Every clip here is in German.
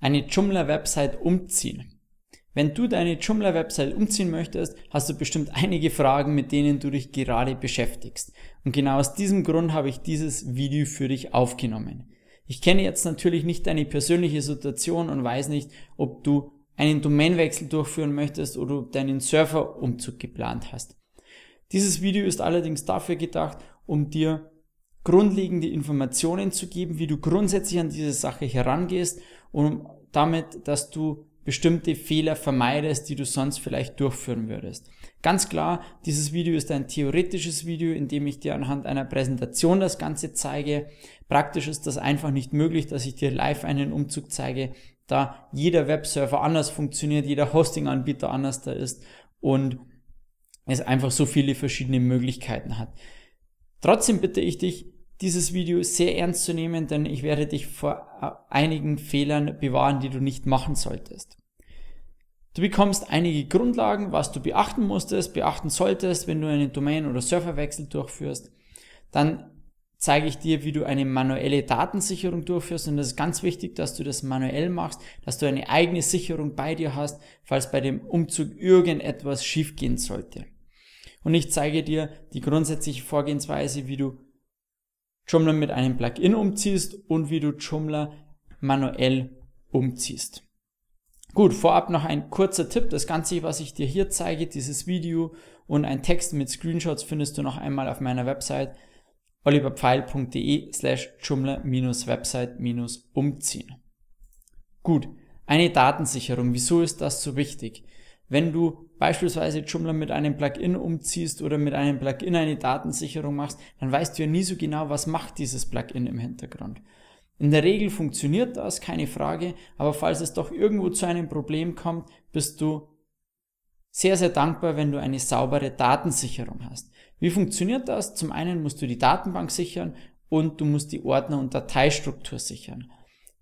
eine Joomla-Website umziehen. Wenn du deine Joomla-Website umziehen möchtest, hast du bestimmt einige Fragen, mit denen du dich gerade beschäftigst. Und genau aus diesem Grund habe ich dieses Video für dich aufgenommen. Ich kenne jetzt natürlich nicht deine persönliche Situation und weiß nicht, ob du einen Domainwechsel durchführen möchtest oder ob deinen Serverumzug geplant hast. Dieses Video ist allerdings dafür gedacht, um dir grundlegende Informationen zu geben, wie du grundsätzlich an diese Sache herangehst und damit, dass du bestimmte Fehler vermeidest, die du sonst vielleicht durchführen würdest. Ganz klar, dieses Video ist ein theoretisches Video, in dem ich dir anhand einer Präsentation das Ganze zeige. Praktisch ist das einfach nicht möglich, dass ich dir live einen Umzug zeige, da jeder Webserver anders funktioniert, jeder Hostinganbieter anders da ist und es einfach so viele verschiedene Möglichkeiten hat. Trotzdem bitte ich dich, dieses Video sehr ernst zu nehmen, denn ich werde dich vor äh, einigen Fehlern bewahren, die du nicht machen solltest. Du bekommst einige Grundlagen, was du beachten musstest, beachten solltest, wenn du einen Domain- oder Serverwechsel durchführst. Dann zeige ich dir, wie du eine manuelle Datensicherung durchführst und es ist ganz wichtig, dass du das manuell machst, dass du eine eigene Sicherung bei dir hast, falls bei dem Umzug irgendetwas schiefgehen sollte. Und ich zeige dir die grundsätzliche Vorgehensweise, wie du Joomla mit einem Plugin umziehst und wie du Joomla manuell umziehst. Gut, vorab noch ein kurzer Tipp. Das Ganze, was ich dir hier zeige, dieses Video und ein Text mit Screenshots findest du noch einmal auf meiner Website oliverpfeil.de slash Joomla-Website-Umziehen. Gut, eine Datensicherung. Wieso ist das so wichtig? Wenn du beispielsweise Joomla mit einem Plugin umziehst oder mit einem Plugin eine Datensicherung machst, dann weißt du ja nie so genau, was macht dieses Plugin im Hintergrund. In der Regel funktioniert das, keine Frage, aber falls es doch irgendwo zu einem Problem kommt, bist du sehr, sehr dankbar, wenn du eine saubere Datensicherung hast. Wie funktioniert das? Zum einen musst du die Datenbank sichern und du musst die Ordner- und Dateistruktur sichern.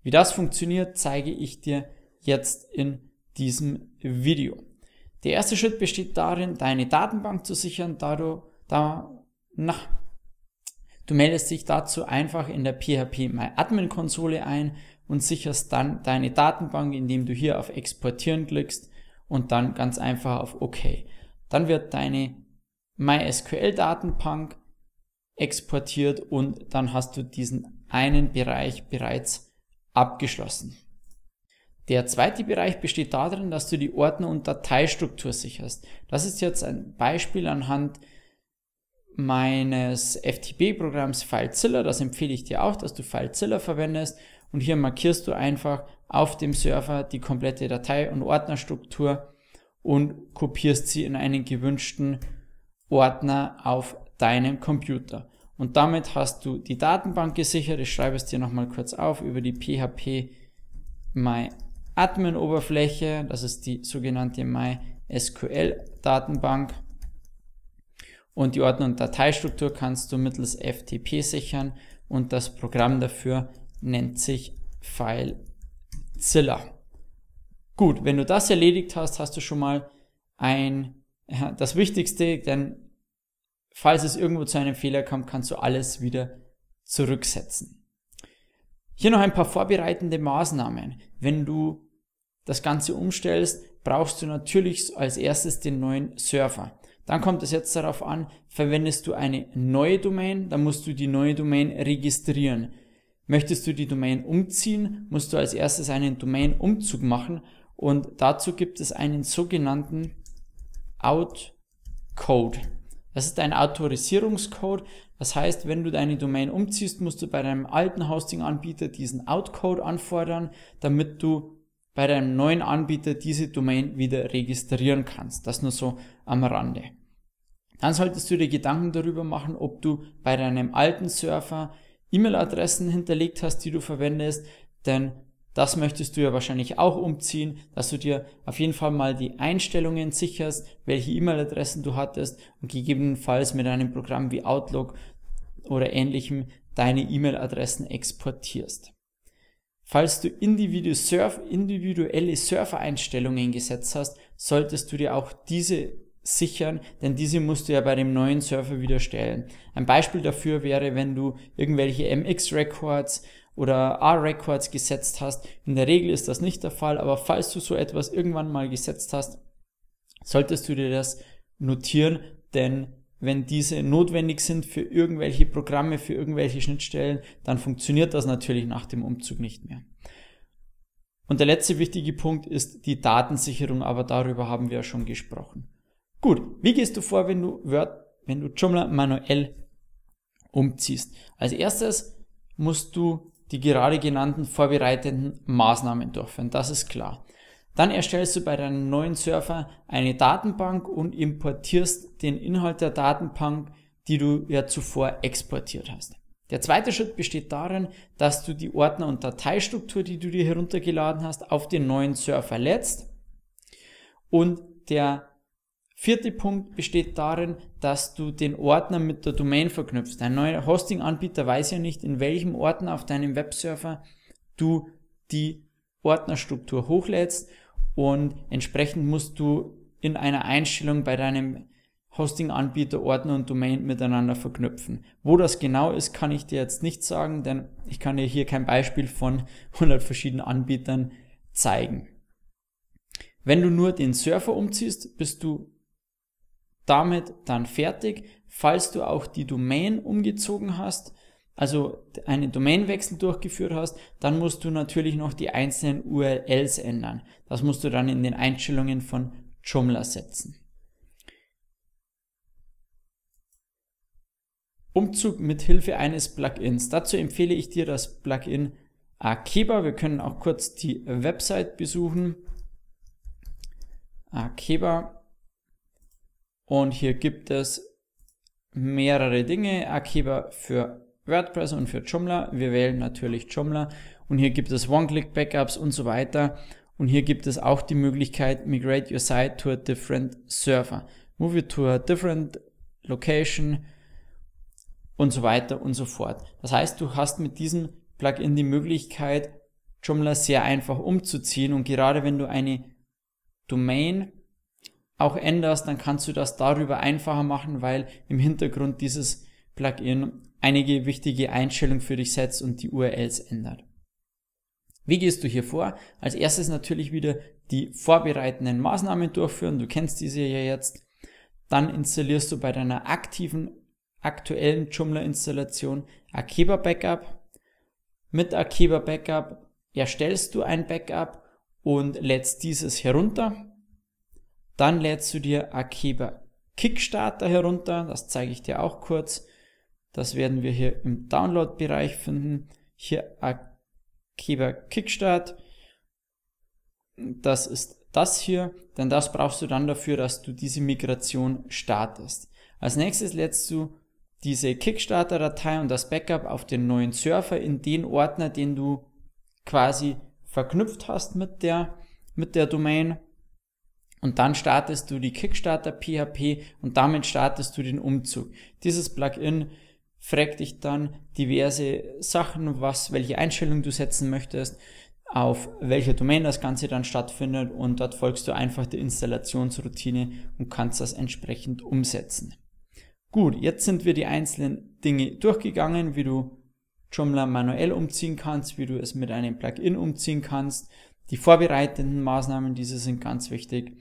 Wie das funktioniert, zeige ich dir jetzt in diesem Video. Der erste Schritt besteht darin, deine Datenbank zu sichern, da du, da, na, du meldest dich dazu einfach in der PHP My Admin Konsole ein und sicherst dann deine Datenbank, indem du hier auf Exportieren klickst und dann ganz einfach auf OK. Dann wird deine MySQL Datenbank exportiert und dann hast du diesen einen Bereich bereits abgeschlossen. Der zweite Bereich besteht darin, dass du die Ordner- und Dateistruktur sicherst. Das ist jetzt ein Beispiel anhand meines FTP-Programms FileZilla. Das empfehle ich dir auch, dass du FileZilla verwendest. Und hier markierst du einfach auf dem Server die komplette Datei- und Ordnerstruktur und kopierst sie in einen gewünschten Ordner auf deinem Computer. Und damit hast du die Datenbank gesichert. Ich schreibe es dir nochmal kurz auf über die PHP My Admin-Oberfläche, das ist die sogenannte MySQL-Datenbank. Und die Ordner- und Dateistruktur kannst du mittels FTP sichern und das Programm dafür nennt sich FileZilla. Gut, wenn du das erledigt hast, hast du schon mal ein, das Wichtigste, denn falls es irgendwo zu einem Fehler kommt, kannst du alles wieder zurücksetzen. Hier noch ein paar vorbereitende Maßnahmen. Wenn du das Ganze umstellst, brauchst du natürlich als erstes den neuen Server. Dann kommt es jetzt darauf an, verwendest du eine neue Domain, dann musst du die neue Domain registrieren. Möchtest du die Domain umziehen, musst du als erstes einen Domain-Umzug machen und dazu gibt es einen sogenannten Outcode. Das ist ein Autorisierungscode. Das heißt, wenn du deine Domain umziehst, musst du bei deinem alten Hosting-Anbieter diesen Outcode anfordern, damit du bei deinem neuen Anbieter diese Domain wieder registrieren kannst. Das nur so am Rande. Dann solltest du dir Gedanken darüber machen, ob du bei deinem alten Surfer E-Mail-Adressen hinterlegt hast, die du verwendest, denn das möchtest du ja wahrscheinlich auch umziehen, dass du dir auf jeden Fall mal die Einstellungen sicherst, welche E-Mail-Adressen du hattest und gegebenenfalls mit einem Programm wie Outlook oder ähnlichem deine E-Mail-Adressen exportierst. Falls du individuelle Server-Einstellungen gesetzt hast, solltest du dir auch diese sichern, denn diese musst du ja bei dem neuen Server wieder stellen. Ein Beispiel dafür wäre, wenn du irgendwelche MX-Records oder R-Records gesetzt hast. In der Regel ist das nicht der Fall, aber falls du so etwas irgendwann mal gesetzt hast, solltest du dir das notieren, denn wenn diese notwendig sind für irgendwelche Programme, für irgendwelche Schnittstellen, dann funktioniert das natürlich nach dem Umzug nicht mehr. Und der letzte wichtige Punkt ist die Datensicherung, aber darüber haben wir ja schon gesprochen. Gut, wie gehst du vor, wenn du Word, wenn du Joomla manuell umziehst? Als erstes musst du die gerade genannten vorbereitenden Maßnahmen durchführen, das ist klar. Dann erstellst du bei deinem neuen Surfer eine Datenbank und importierst den Inhalt der Datenbank, die du ja zuvor exportiert hast. Der zweite Schritt besteht darin, dass du die Ordner- und Dateistruktur, die du dir heruntergeladen hast, auf den neuen Surfer lädst. Und der vierte Punkt besteht darin, dass du den Ordner mit der Domain verknüpfst. Dein neuer Hosting-Anbieter weiß ja nicht, in welchem Ordner auf deinem Webserver du die Ordnerstruktur hochlädst und entsprechend musst du in einer Einstellung bei deinem Hosting-Anbieter, Ordner und Domain miteinander verknüpfen. Wo das genau ist, kann ich dir jetzt nicht sagen, denn ich kann dir hier kein Beispiel von 100 verschiedenen Anbietern zeigen. Wenn du nur den Server umziehst, bist du damit dann fertig. Falls du auch die Domain umgezogen hast, also einen Domainwechsel durchgeführt hast, dann musst du natürlich noch die einzelnen URLs ändern. Das musst du dann in den Einstellungen von Joomla setzen. Umzug mit Hilfe eines Plugins. Dazu empfehle ich dir das Plugin Akeba. Wir können auch kurz die Website besuchen. Akeba. Und hier gibt es mehrere Dinge. Akeba für WordPress und für Joomla. Wir wählen natürlich Joomla und hier gibt es One-Click-Backups und so weiter. Und hier gibt es auch die Möglichkeit, migrate your site to a different server, move it to a different location und so weiter und so fort. Das heißt, du hast mit diesem Plugin die Möglichkeit, Joomla sehr einfach umzuziehen und gerade wenn du eine Domain auch änderst, dann kannst du das darüber einfacher machen, weil im Hintergrund dieses Plugin einige wichtige Einstellungen für dich setzt und die URLs ändert. Wie gehst du hier vor? Als erstes natürlich wieder die vorbereitenden Maßnahmen durchführen. Du kennst diese ja jetzt. Dann installierst du bei deiner aktiven, aktuellen Joomla-Installation Akeba Backup. Mit Akeba Backup erstellst du ein Backup und lädst dieses herunter. Dann lädst du dir Akeba Kickstarter herunter. Das zeige ich dir auch kurz. Das werden wir hier im Download-Bereich finden. Hier Akiba Kickstart. Das ist das hier, denn das brauchst du dann dafür, dass du diese Migration startest. Als nächstes lädst du diese Kickstarter-Datei und das Backup auf den neuen Surfer in den Ordner, den du quasi verknüpft hast mit der, mit der Domain. Und dann startest du die Kickstarter PHP und damit startest du den Umzug. Dieses Plugin fragt dich dann diverse Sachen, was, welche Einstellung du setzen möchtest, auf welcher Domain das Ganze dann stattfindet und dort folgst du einfach der Installationsroutine und kannst das entsprechend umsetzen. Gut, jetzt sind wir die einzelnen Dinge durchgegangen, wie du Joomla manuell umziehen kannst, wie du es mit einem Plugin umziehen kannst. Die vorbereitenden Maßnahmen, diese sind ganz wichtig.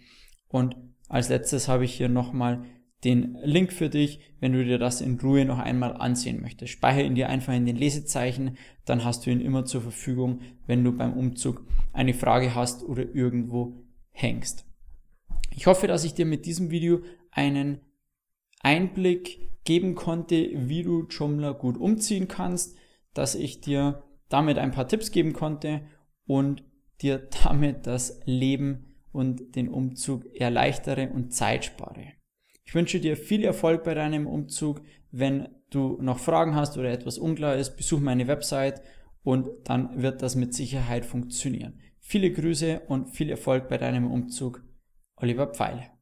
Und als letztes habe ich hier nochmal den Link für dich, wenn du dir das in Ruhe noch einmal ansehen möchtest. Speicher ihn dir einfach in den Lesezeichen, dann hast du ihn immer zur Verfügung, wenn du beim Umzug eine Frage hast oder irgendwo hängst. Ich hoffe, dass ich dir mit diesem Video einen Einblick geben konnte, wie du Joomla gut umziehen kannst, dass ich dir damit ein paar Tipps geben konnte und dir damit das Leben und den Umzug erleichtere und Zeit spare. Ich wünsche dir viel Erfolg bei deinem Umzug. Wenn du noch Fragen hast oder etwas unklar ist, besuch meine Website und dann wird das mit Sicherheit funktionieren. Viele Grüße und viel Erfolg bei deinem Umzug. Oliver Pfeile.